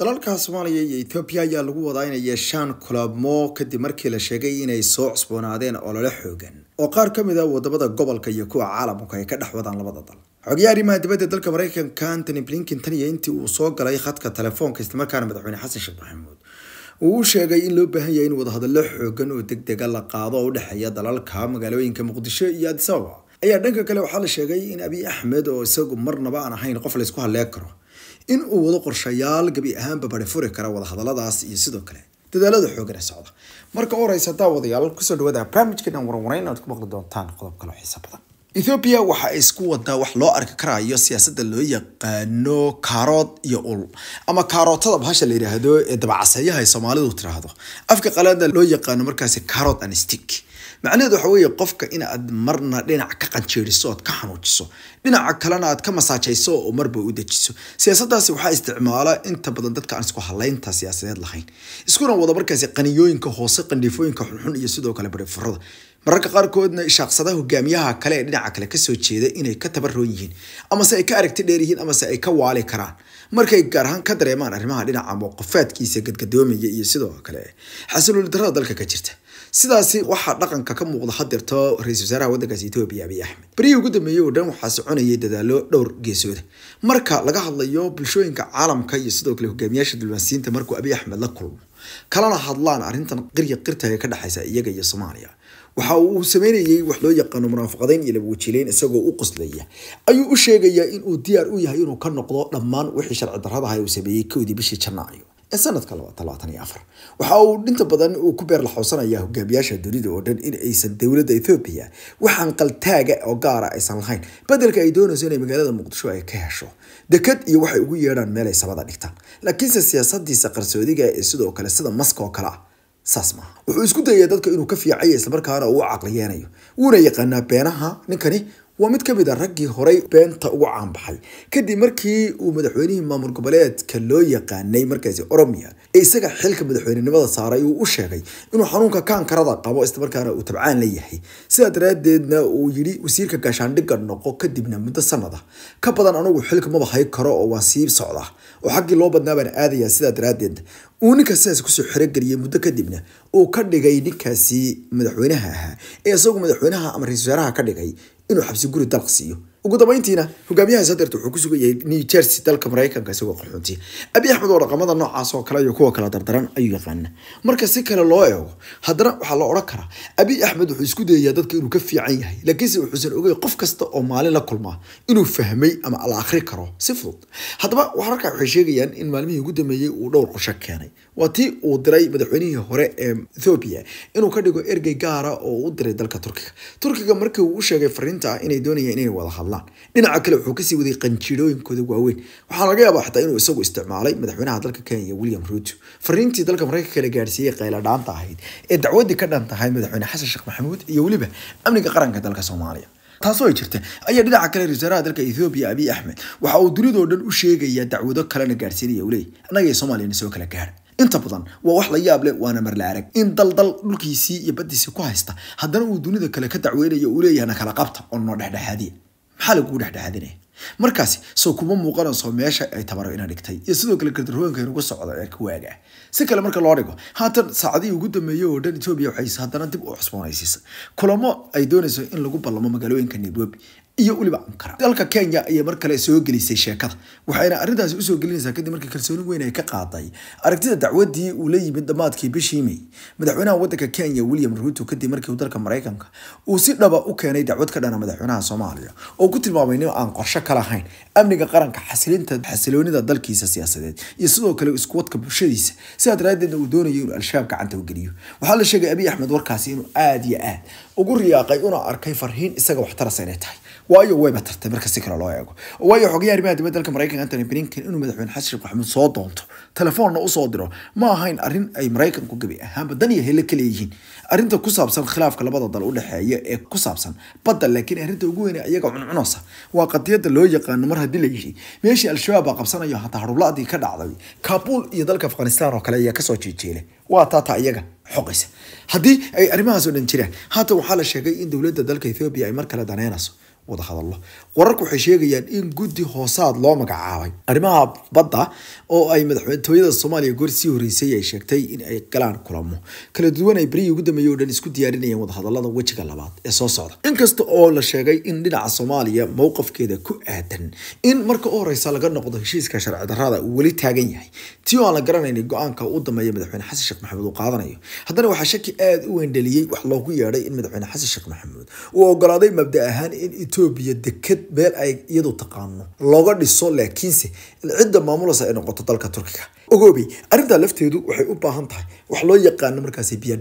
dalalka soomaaliya iyo etoobiya ayaa lagu wadaa inay yeeshaan kulamo kadib markii la sheegay inay soo cusboonaadeen olole xoogan oo qaar ka mid a ah wadamada gobolka iyo kuwa caalamka ay ka dhex wadaan labada dal xogeyaha arrimaha dibadda dalka mareykanka antony blinkin tan iyo intii uu soo galay khadka telefoonka islamarkaana madaxweyne xasan sheekh maxamuud uu u sheegay in loo baahan yahay in wadahadalo xoogan oo deg dega ah la qaado oo udhexeeya dalalka magaalooyinka muqdisho iyo adisababa ayaa dhanka kale waxaa la sheegay in abiy axmed oo isagu marnaba aan ahayn qof laysku halleen karo in uu wado qorshayaal gabi ahaanba bari furi kara wadahadaladaas iyo sidoo kale dadaalada xoogana socda marka u horeysa hadaa wadayaal kusoo dhawaada barnaamijkeenan waranwarayn aad ku maqli doontaan qodob kale xiisa badan ethoobiya waxa isku wadaa wax loo arki karayo siyaasadda loo yaqaano kaarood iyo ul ama kaarootada bahasha la yidhaahdo ee dabacaseeyaha ay soomaalidu tiraahdo afka qalaadna loo yaqaano markaasi kaarot anestic macnaheedu waxa weeye qofka in aad marna dhinac ka qanjeeriso oad ka xanuujiso dhinaca kalena aad ka masaajayso oo marba u dejiso siyaasadaasi waxaa isticmaala inta badan dadka aan isku halaynta siyaasadeed lahayn iskuna wada qaniyooyinka hoose qandhiifooyinka xunxun iyo sidoo kale barifurada mararka qaarkoodna ishaaqsadaha hogaamiyaha kale ee dhinaca kale kasoo jeeda inay ka tabaroon yihiin amase ay ka aragti dheer yihiin amase ay ka waali karaan markay gaar ka dareemaan arrimaha dhinaca mowqafaadkiisa gadgadoomaya iyo sidoo kale xasiluuli darada dalka ka jirta sidaasi waxaa dhaqanka ka muuqda hadeerto ra-isul wasaaraha waddankaas etoobiya abiy axmed beryihii ugu dambeeyey oo dhan waxaa soconayay dadaalo dhowr geesooda marka laga hadlayo bulshooyinka caalamka iyo sidoo kale hogaamiyaasha dulmaasiyiinta markuu abiy axmed la kulmo kalana hadlaan arrintan qirya qirtaga ka dhexaysa iyaga iyo soomaaliya waxa uu sameynayay wax loo yaqaano munaafaqadayn iyo labawajileyn isagoo u qoslaya ayuu u sheegayaa inuu diyaar u yahay inuu ka noqdo dhammaan wixii sharci darradaha uu sameeyey kowdii bishii janaayo ee sanadka waxa uu dhinta badan uu ku beer beerlaxoosanaya hogaamiyaasha dunida oo dhan in aysan dowlada ethoobiya waxaan qaltaaga oo gaara ah aysan lahayn bedelka ay doonayso inay magaalada muqdisho ay ka hesho dekad iyo waxay ugu yeedhaan meelay sabada dhigtaan laakiinse siyaasadiisa qarsoodiga ee sidoo kale sida mask oo kale ah saas maaha wuxuu isku dayaya dadka inuu ka fiicayo islamarkaana uu caqli yeenayo wuuna yaqaanaa beenaha ninkani waa mid ka mid a ah raggii horay beenta ugu caanbaxay kadib markii uu madaxweynihii maamul goboleedka loo yaqaanay markaasi oromia ee isaga xilka madaxweynenimada saaray uu u sheegay inuu xanuunka kaankarada qabo islamarkaana uu tabcaan leeyahay sidaa daraadeedna uu yidhi wasiirka gaashaandhigga noqo kadibna muddo sanada ka badan anugu xilka maba hay karo oo waa sii socda oo xaggii loo badnaa baan aadayaa sidaa daraadeed uu ninkaas sidaas kusoo xerogeliyey muddo kadibna uu ka dhigay ninkaasi madaxweynaha ahaa ee isagu madaxweynaha ama ra-isul wasaaraha ka dhigay inuu xabsi guri dalq siiyo ugu dabayntiina hogaamiyahaas hadeerta wuxuu ku sugan yahay new jersey dalka maraykanka isagoo qaxoontiya abi axmed oo dhaqamada noocaas oo kale iyo kuwa kala dardaran ayuu yaqaana marka si kale loo eego haddana waxaa la odhan karaa abi axmed wuxuu isku dayayaa dadka inuu ka fiican yahay laakiinse wuxuusan ogey qof kasta oo maalin la kulmaa inuu fahmay ama la akhri karo si fudud haddaba wararka waxay sheegayaan in maalmihii ugu dambeeyey uu dhowr qosho keenay waa tii uu diray madaxweynihii hore ee ethoobia inuu ka dhigo ergey gaara oo u diray dalka turkiga turkiga markii uu u sheegay fariinta ah inay doonayaan inay wada hadlaan isticmaalaan dhinaca kale wuxuu kasii waday qanjidhooyinkooda waaweyn waxaa laga yaabaa xataa inuu isagu isticmaalay madaxweynaha dalka kenya william ruto fariintii dalka marayka kala gaarsiiyey qayladhaanta ahayd ee dacwadii ka dhan tahay madaxweyne xasan sheekh maxamuud iyo weliba amniga qaranka dalka soomaaliya taasoo ay jirta ayaa dhinaca kale ra-iisaaraha dalka ethoobiya abiy axmed waxa uu dunidoo dhan u sheegayaa dacwado kalena gaarsiinaya uley annaga soomaaliyana soo kala gaara inta badan waa wax la yaab leh waana mar la arag in daldal dhulkiisii iyo baddiisii ku haysta haddana uu dunida kale ka dacweynayo uu leeyahna kala qabta oo noo dhexdhexaadiya maxaa laguu dhexdhexaadinaya eh. markaasi soo kuma muuqanayso meesha ay tabaro ina dhigtay iyo sidoo kale gardarooyinka inugu socdo ceerka waaga si kale marka loo dhigo haatan saacadihii ugu dambeeyey oo dhan etoobiya waxay haddana dib u cusboonaysiisa kulamo ay doonayso in lagu ballamo magaalooyinka nairobi iyo weliba ankara dalka kenya ayay mar kale soo gelisay sheekada waxayna arrintaasi usoo gelinaysaa kadib markii kalsooni weyn ay ka qaaday aragtida dacwadii uu la yimid dhammaadkii bishii may madaxweynaha wadanka kenya william ruto kadib markii uu dalka maraykanka uu si dhaba u keenay dacwad ka dhana madaxweynaha soomaaliya oo ku tilmaamay nin aan qorsho ka lahayn amniga qaranka xasilinta xasiloonida dalkiisa siyaasadeed iyo sidoo kale iskuwadka bulshadiisa sidaa daraaddeedna uu doonayo inuu al-shabaab gacanta u geliyo waxaa la sheegay abiy axmed warkaasi inuu aada iyo aad ugu riyaaqay una arkay farhiin isaga waxtarasa inay tahay waayo wayba tartay marka si kale loo eego waayo xogayaha madima dalka maraykanka antony blinkton inuu madaxweyne xasan maxamuud soo doonto telefoonna usoo diro ma ahayn arrin ay maraykanku gebi ahaanba dan iyo hele ka arrinta ku saabsan khilaafka labada dal u ee ku saabsan badda laakiin arrinta ugu weyne iyaga cuncunosa waa qadiyada loo yaqaano mar haddii la yidhi meeshii al-shabaab qabsanayo hataa harublaadii ka dhacday kaabuul iyo dalka afghanistan oo kale ayaa kasoo jeejeela waa taata iyaga xoqaysa haddii ay arrimahaas dhan jiraan haatan waxaa la sheegay in dowladda dalka ethoobiya ay mar kale daneynayso wada hadallo wararku waxay sheegayaan in guddi hoosaad loo magacaabay arrimaha badda oo ay madaxtooyada soomaaliya goor sii horeysay ay sheegtay in ay galaan kulamo kala duwan ay berihii ugu dambeeyey oo dhan isku diyaarinayeen wadahadalada wejiga labaad ee soo socda inkasta oo la sheegay in dhinaca soomaaliya mowqafkeeda ku aadan in marka u horeysa laga noqdo heshiiska sharci darrada uu weli taagan yahay tii oo aan la garanaynay go-aanka u dambeeya madaxweyne xasan sheekh maxamuud uu qaadanayo haddana waxaa shaki aada u wendheliyey wax loogu yeedhay in madaxweyne xasan sheekh maxamuud uu ogolaaday mabda ahaan in Ethiopia deked meel ay iyadu taqaano looga dhiso laakiinse cidda maamulaysa ay noqoto dalka Turkiga ogoobay arrinta lafteedu waxay u baahan tahay wax loo yaqaan markaasi biyo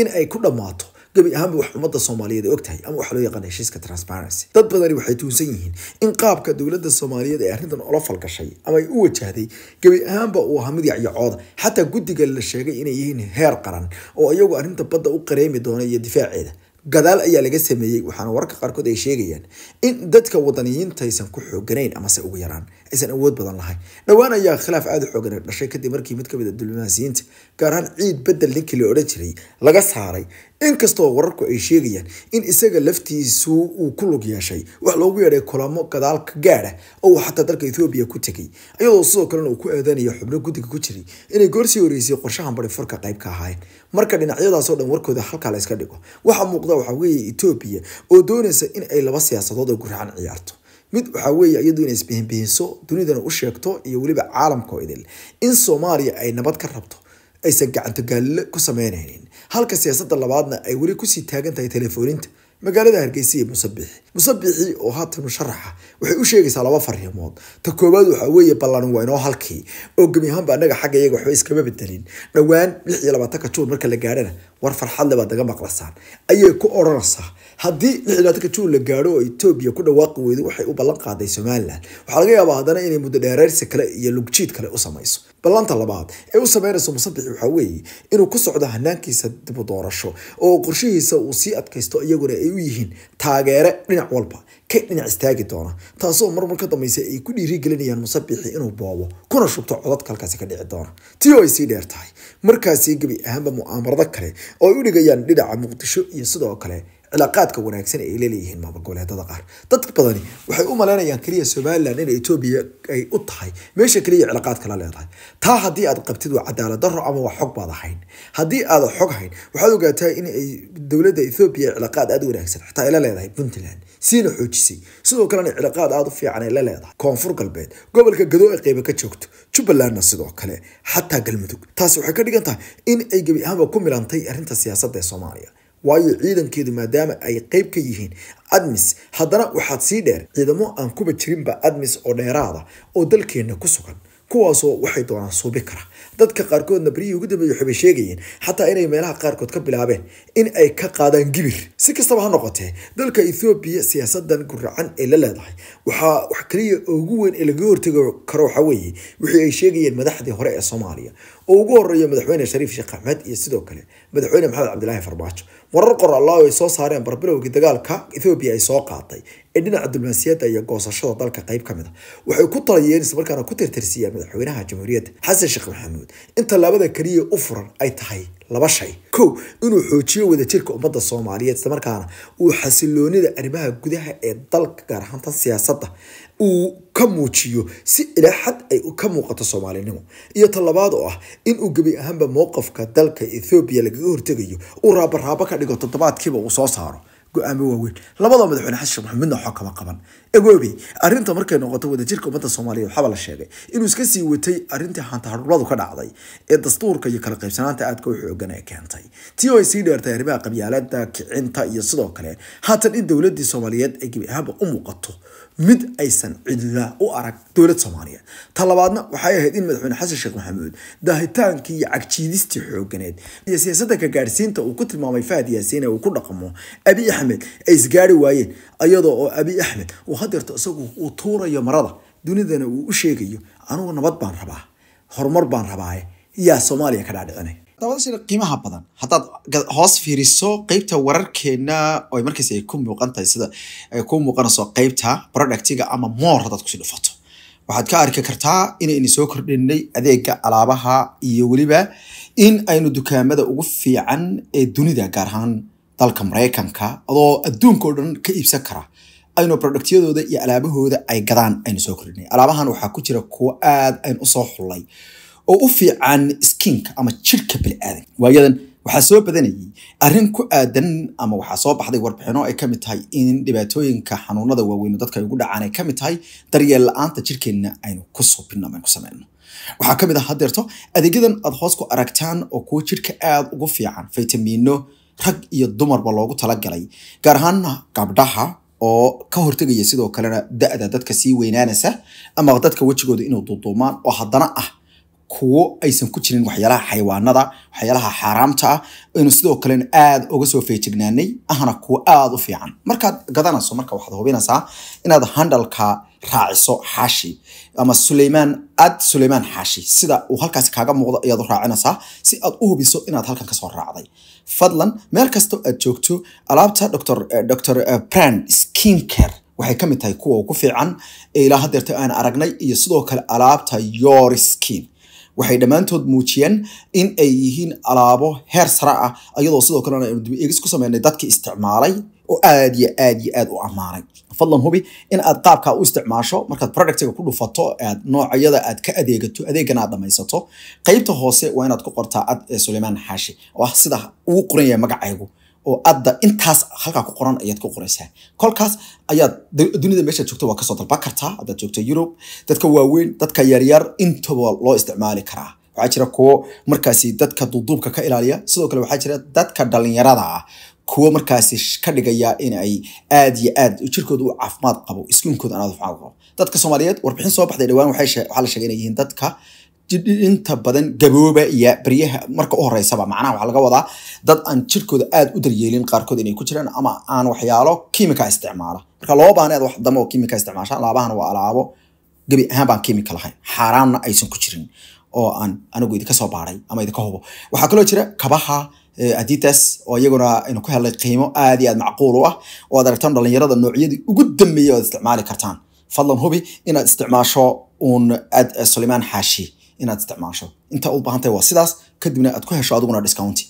in ay ku dhamaato gabi ahaanba wax ummadda soomaaliyeed og tahay ama waxa loo yaqaan heshiiska transparency dad badani waxay tuunsan yihiin in qaabka dowladda soomaaliyeed ee arrintan ula falgashay ama ay u wajahday gebi ahaanba uu ahaa mid yacyacooda xataa guddiga la sheegay inay yihiin heer qaran oo iyagu arrinta badda u qareemi doona iyo difaaceeda gadaal ayaa laga sameeyey waxaana wararka qaarkood ay sheegayaan in dadka wadaniyiintaysan ku xoogganayn amase ugu yaraan aysan awood badan lahayn dhowaan ayaa khilaaf aada u xoogan dhashay kadib markii mid kamid a ah diblomaasiyiinta gaar ahaan ciid bedel ninkii la odhan jiray laga saaray inkastoo wararku ay sheegayaan in isaga laftiisu uu ku lug yeeshay wax loogu yeedhay kulamo gadaalka gaadha oo uu xataa dalka ethoobiya ku tegay iyadoo sidoo kalena uu ku eedeynaya xubno guddiga ku jiray inay goorsii horeysay qorshahan barifurka qayb ka ahaayeen marka dhinacyadaasoo dhan warkooda halkaa la iska dhigo waxaa muuqda waxaa weeye etoobiya oo doonaysa in ay laba siyaasadood oo gurxaan ciyaarto mid waxaa weeye iyadu inay isbihinbihinso dunidana u sheegto iyo weliba caalamka idil in soomaaliya ay nabad ka rabto aysan gacantogaalilo ku sameynaynin halka siyaasadda labaadna ay weli kusii taagan tahay teleefooninta magaalada hargeysa iyo musabixi musabixi oo haatan musharaxa waxay u sheegaysaa laba fariimood ta koowaad waxaa weeye ballan waa halkii oo gemi ahaanba anaga xagga iyaga waxba iskama bedelin dhowaan lix iyo labaatanka juun marka la gaadhana war farxadle baad naga maqlasaan ayay ku odhanaysaa haddii lix iyo labaatanka juun la gaadho oo etoobiya ku dhawaaqi weydo waxay u ballan qaaday somalilan waxaa laga yaabaa haddana inay muddo dheereersi kale iyo lugjiid kale u samayso ballanta labaad ee u sameynayso musabixi waxaa weeye inuu ku socdo hanaankiisa dib u doorasho oo qorshihiisa uu sii adkaysto iyaguna ay u yihiin taageere dhinac walba ka dhinac istaagi doona taasoo marmar ka dambeysa ay ku dhiirigelinayaan musabixi inuu boobo kuna shubto codadka halkaasi ka dhici doona tii oo ay sii dheer tahay markaasi gebi ahaanba mu'aamarado kale oo ay u dhigayaan dhinaca muqdisho iyo sidoo kale cilaaqaadka wanaagsan ay la leeyihiin goboleedada qaar dad badani waxay u malaynayaan keliya somalilan in etoobiya ay u tahay meesha keliya cilaaqaadka la leedahay taa haddii aad qabtid waa cadaalad daro ama waa xog baad ahayn haddii aad xog hayn waxaad ogaataa in ay dowladda etoobiya cilaaqaad aad u wanaagsan xitaa ay leedahay puntland siina xoojisay sidoo kalena cilaaqaad aada u fiican ay la leedahay koonfur galbeed gobolka gadoo ay qayba ka joogto jubbalandna sidoo kale xataa galmudug taasi waxay ka dhigan tahay in ay gebi ahaanba ku milantay arrinta siyaasadda ee soomaaliya waayo ciidankeedu maadaama ay qeyb ka yihiin admis haddana waxaad sii dheer ciidamo aan kuba jirinba admis oo dheeraada oo dalkeenna ku sugan kuwaasoo waxay doonaan suubi kara dadka qaarkoodna baryihii ugu dambeeye waxbay sheegayeen xataa inay meelaha qaarkood ka bilaabeen in ay ka qaadaan gibir si kastaba ha noqotee dalka ethoobiya siyaasadan guracan ee la leedahay waxaa wax keliya ugu weyn ee laga hortegi karo waxaa weeye wixii ay sheegayeen madaxdii hore ee soomaaliya oo ugu horeeya madaxweyne shariif sheekh axmed iyo sidoo kale madaxweyne maxamed cabdilaahi farmaajo warar qoraallaaho ay soo saareen barbilowgii dagaalka ethoobiya ay soo qaatay ee dhinaca dulmansiyadda iyo goosashada dalka qayb ka mid a ah. waxay ku talayeen islamarkaana ku tirtirsiiyaan madaxweynaha jamhuuriyadda xasan sheekh maxamuud in tallaabada keliya u furan ay tahay laba shay kow inuu xoojiyo wadajirka ummadda soomaaliyeed islamarkaana uu xasiloonida arrimaha gudaha ee dalka gaar ahaantan siyaasadda uu ka muujiyo si ilaa xad ay ka muuqato soomaalinimo iyo talabaad oo ah inuu gebi ahaanba mowqafka dalka ethoobiya lagaga hortegayo uu raabaraabo ka dhigo toddobaadkiiba uu soo saaro go-aamo waaweyn labada madaxweyne xasan sheekh maxamed midna waxoo kama qaban egoobey arrinta markay noqoto wadajirka ummadda soomaaliyeed waxaaba la sheegay inuu iska sii watay arrintii haantahadhulladu ka dhacday ee dastuurka iyo kala qaybsanaanta aadka u xoogan ee keentay tii oo ay sii dheertay arrimaha qabyaalada kicinta iyo sidoo kale haatan in dowladii soomaaliyeed ay gebi ahaanba u muuqato mid aysan cidla u arag dowlad soomaaliya ta labaadna waxay ahayd in madaxweyne xasan sheekh maxamuud daahitaankii iyo cagjiidistii xooganeed iyo siyaasada kagaadhsiinta uu ku tilmaamay fahad yaasiin ee uu ku dhaqmo abi axmed ay isgaari waayeen iyadoo oo abi axmed uu hadeerto isagu uu tuurayo marada dunidana uu u sheegayo anugu nabad baan rabaa horumar baan rabaae yaa soomaaliya ka dhaadhicinay dabadashana qiimaha badan haddaad hoos fiiriso qaybta wararkeena oy markays ay ku muuqantahay sida ay ku muuqanayso qeybta productiga ama moor haddaad kusii dhufato waxaad ka arki kartaa inayna soo kordhinay adeega alaabaha iyo weliba in aynu dukaamada ugu fiican ee dunida gaar ahaan dalka maraykanka adoo adduunkao dhan ka iibsan kara aynu productyadooda iyo alaabahooda ay gadaan aynu soo kordhinay alaabahan waxaa ku jira kuwo aad aynu usoo xullay oo u fiican skinka ama jirka biniaadan waayadan waxaa soo badanayay arrin ku aadan ama waxaa soo baxday warbixino ay kamid tahay in dhibaatooyinka xanuunada waaweyno dadka ugu dhacaan ay kamid tahay daryeel la-aanta jirkeenna aynu ku subino ama aynu ku sameyno waxaa kamid ah hadeerto adeegyadan aada hoos ku aragtaan oo kuwa jirka aad ugu fiican faytamiino rag iyo dumarba loogu talagalay gaar ahaana gabdhaha oo ka hortegaya sidoo kalena da-da dadka sii weynaanaysa ama dadka wejigooda inuu duuduumaan oo haddana ah kuwo aysan ku jirin waxyaalaha xayawaanada waxyaalaha xaaraamta ah inu sidoo kalena aada uga soo feejignaanay ahna kuwo aada u fiican markaad gadanayso marka waxaad hubinaysaa inaad handalka raaciso xaashi ama suleymaan ad suleymaan xaashi sida uu halkaasi kaaga muuqdo ayaad u raacinaysaa si aad u hubiso inaad halkan kasoo raacday fadlan meel kasta aad joogto alaabta dr dr brand skin waxay ka mid tahay kuwa ugu fiican ilaa hadeerta aan aragnay iyo sidoo kale alaabta your skin waxay dhammaantood muujiyeen in ay yihiin alaabo heer sare ah iyadoo sidoo kalena aynu dibi eegis ku sameynay dadka isticmaalay oo aad iyo aad yo aad u ammaanay fadlan hubi in aad qaabkaa u isticmaasho markaad productiga ku dhufato aad noocyada aad ka adeegato adeegan aad dhamaysato qaybta hoose waa inaad ku qortaa ad ee suleymaan xaashi oo ah sida uu qoran yahay magacaygu oo adda intaas halkaa ku qoran ayaad ku qoraysaa kolkaas ayaad dunida meeshaad joogto waa kasoo dalban kartaa haddaad joogto yurub dadka waaweyn dadka yaryar intaba loo isticmaali karaa waxaa jira kuwo markaasi dadka duuduubka ka ilaaliya sidoo kale waxaa jira dadka dhallinyarada ah kuwo markaasi ka dhigaya in ay aad iyo aad jirkooda u caafimaad qabo iskiinkooda aan caafimaad qabo dadka soomaaliyeed warbixin soo baxday dhawaan waxaa la sheegay inay yihiin dadka inta badan gabooba iyo baryaha marka u horeysaba macnaha waxaa laga wadaa dad aan jirkooda aad u daryeelin qaarkood inay ku jiraan ama aan waxyaalo kimika isticmaala marka loo baahneed wax dambe oo kimika isticmaashaan laabahana waa alaabo gebi ahaan baan kimika lahayn xaaraanna aysan ku jirin oo aan anigu idinka soo baaray ama idinka hubo waxaa kaloo jira kabaha eh, aditas oo iyaguna inu ku helay qiimo aad iyo aad macquul u ah oo aad aragtaan dhalinyarada noocyadii ugu dambeeyey oo aad isticmaali kartaan fadlan hubi inaad isticmaasho uun ad eh, sulaymaan xaashi inaad isticmaasho inta u baahantahay waa sidaas kadibna aad ku hesho adiguna discounty